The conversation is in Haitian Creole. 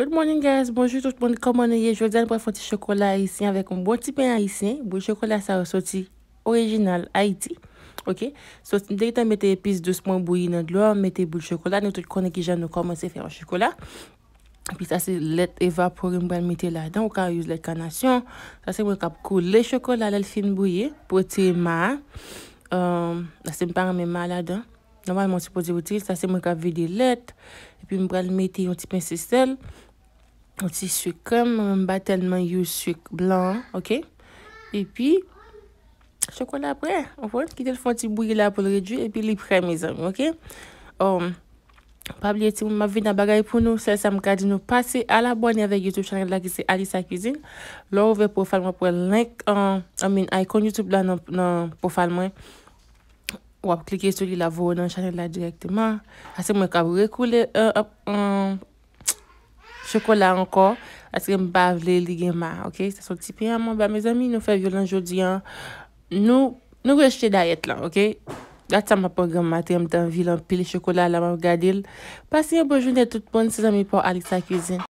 Good morning guys, bonjour tout le monde, comment on est aujourd'hui? Je vous donne pour faire un petit chocolat haïtien avec un bon petit pain haïtien. Le bon chocolat ça ressortit original haïtien. Ok, donc dès que vous mettez les épices doucement, vous y mettez le chocolat. Nous, tout le monde connaît que j'ai commencé à faire le chocolat. Puis ça c'est l'aide évapore, on va mettre l'aide là-dedans. On va utiliser l'aide canation. Ça c'est pour couler le chocolat, l'aide fine bouillée, pour tirer le mâle. Ça c'est pour tirer le mâle là-dedans. Normalement, c'est pour tirer le mâle. Ça c'est pour vider l'aide. On va mettre un petit pain c' O ti souk kèm, mbaten mwen you souk blan, ok? E pi, chokon apre, ok? Kite l fwant ti bouye la pou l rejou, e pi li pre mizan, ok? O, pabli eti mwen ma vi nan bagay pou nou, sel sa mkadi nou pase ala boni ave YouTube chanel la ki se Alisa Kizine. Lo ouve pou fal mwen pou elenek, amin, ikon YouTube la nan pou fal mwen. Wap, klike sou li la vou nan chanel la direktman. Ase mwen kabou rekoule, euh, hop, hop. Chokola anko, ati genm bavle li genma, ok? Se son tipi anman ba, me zami nou fe violent jodi an. Nou, nou gwe chete dayet lan, ok? Gat sa m apon genm ati genm dan vilan, pil chokola la man vgade il. Pasi yon bojoun de tout pon, se zami pou alik sa kuzin.